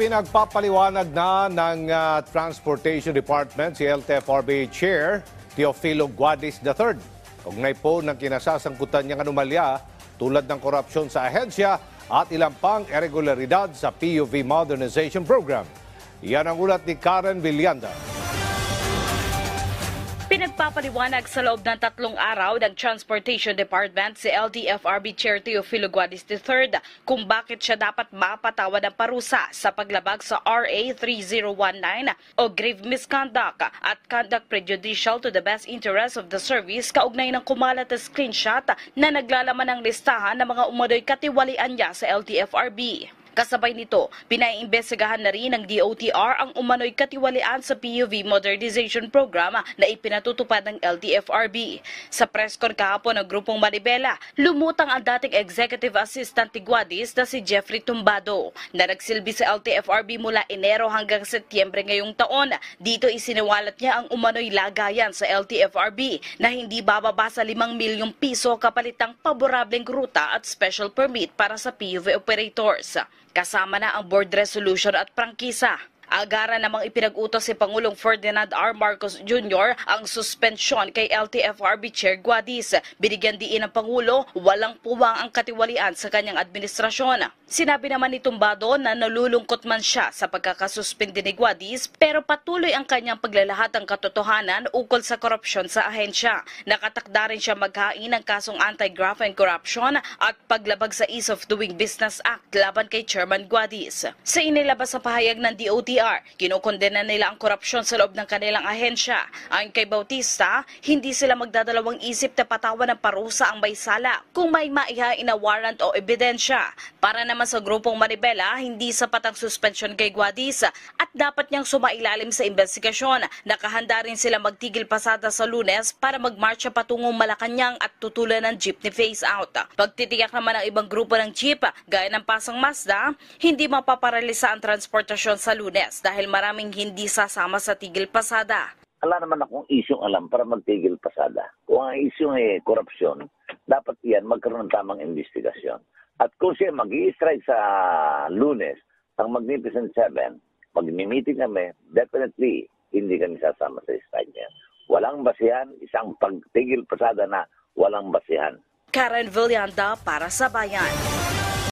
Pinagpapaliwanag na ng uh, Transportation Department si LTFRB Chair Teofilo Guadis III. Kognay po ng kinasasangkutan niyang anomalya tulad ng korupsyon sa ahensya at ilang pang irregularidad sa PUV Modernization Program. Yan ang ulat ni Karen Villanda. Pinagpapaliwanag sa loob ng tatlong araw ng Transportation Department si LDFRB Chair Teofilo Guadis III kung bakit siya dapat mapatawad ng parusa sa paglabag sa RA 3019 o grave misconduct at conduct prejudicial to the best interest of the service kaugnay ng kumalat na screenshot na naglalaman ng listahan ng mga umunoy katiwalian niya sa LTFRB. Kasabay nito, pinaiimbestigahan na rin ng DOTR ang umano'y katiwalian sa PUV Modernization Program na ipinatutupad ng LTFRB. Sa presscon kahapon ng grupong Maribela, lumutang ang dating Executive Assistant Tiguadis na si Jeffrey Tumbado na nagsilbi sa LTFRB mula Enero hanggang Setyembre ngayong taon. Dito isiniwalat niya ang umano'y lagayan sa LTFRB na hindi bababa sa 5 milyong piso kapalitang paborableng ruta at special permit para sa PUV operators kasama na ang board resolution at prangkisa. Agara namang ipinag-utos si Pangulong Ferdinand R. Marcos Jr. ang suspensyon kay LTFRB Chair Guadis. Binigyan diin ng Pangulo, walang puwang ang katiwalian sa kanyang administrasyon. Sinabi naman ni Tumbado na nalulungkot man siya sa pagkakasuspindi ni Guadis pero patuloy ang kanyang paglalahat ng katotohanan ukol sa korupsyon sa ahensya. Nakatakda rin siya maghain ng kasong anti-graft and corruption at paglabag sa Ease of Doing Business Act laban kay Chairman Guadis. Sa inilabas na pahayag ng DOTR, kinukondena nila ang korupsyon sa loob ng kanilang ahensya. Ayon kay Bautista, hindi sila magdadalawang isip na patawan ng parusa ang may sala kung may maihain na warrant o ebidensya para naman naman sa grupong Manibela, hindi sapat ang suspensyon kay Guadis at dapat niyang sumailalim sa investigasyon. Nakahanda rin sila magtigil pasada sa lunes para magmarcha patungong Malacanang at tutulan ng jeepney ni Face Out. Pagtitiyak naman ang ibang grupo ng jeep, gaya ng Pasang Mazda, hindi mapaparalisa ang transportasyon sa lunes dahil maraming hindi sasama sa tigil pasada wala naman akong isyong alam para magtigil pasada. Kung ang isyong ay eh, korupsyon, dapat iyan magkaroon ng tamang investigasyon. At kung siya mag strike sa lunes, ang Magnificent Seven, magmi-meeting kami, definitely hindi kami sasama sa strike niya. Walang basihan, isang pagtigil pasada na walang basihan. Karen Villanda para sa Bayan.